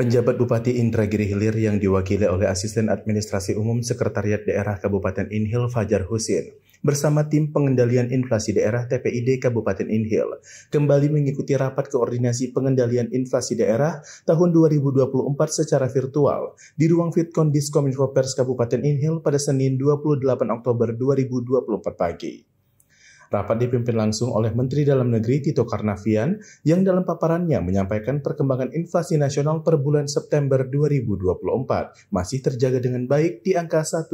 Penjabat Bupati Indragiri Hilir yang diwakili oleh Asisten Administrasi Umum Sekretariat Daerah Kabupaten Inhil Fajar Husin bersama tim pengendalian inflasi daerah TPID Kabupaten Inhil kembali mengikuti rapat koordinasi pengendalian inflasi daerah tahun 2024 secara virtual di ruang Fitkon Diskominfo Pers Kabupaten Inhil pada Senin 28 Oktober 2024 pagi. Rapat dipimpin langsung oleh Menteri Dalam Negeri Tito Karnavian yang dalam paparannya menyampaikan perkembangan inflasi nasional per bulan September 2024 masih terjaga dengan baik di angka 1,84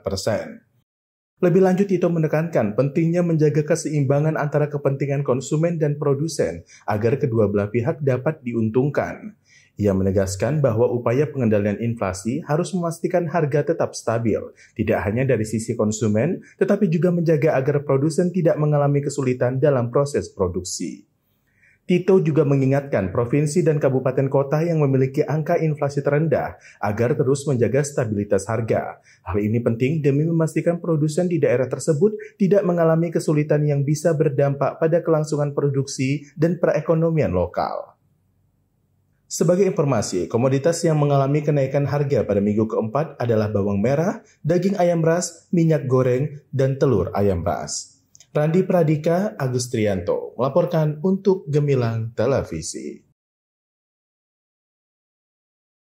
persen. Lebih lanjut, Tito menekankan pentingnya menjaga keseimbangan antara kepentingan konsumen dan produsen agar kedua belah pihak dapat diuntungkan. Ia menegaskan bahwa upaya pengendalian inflasi harus memastikan harga tetap stabil, tidak hanya dari sisi konsumen, tetapi juga menjaga agar produsen tidak mengalami kesulitan dalam proses produksi. Tito juga mengingatkan provinsi dan kabupaten kota yang memiliki angka inflasi terendah agar terus menjaga stabilitas harga. Hal ini penting demi memastikan produsen di daerah tersebut tidak mengalami kesulitan yang bisa berdampak pada kelangsungan produksi dan perekonomian lokal. Sebagai informasi, komoditas yang mengalami kenaikan harga pada minggu keempat adalah bawang merah, daging ayam ras, minyak goreng, dan telur ayam ras. Randi Pradika Agustrianto melaporkan untuk Gemilang Televisi.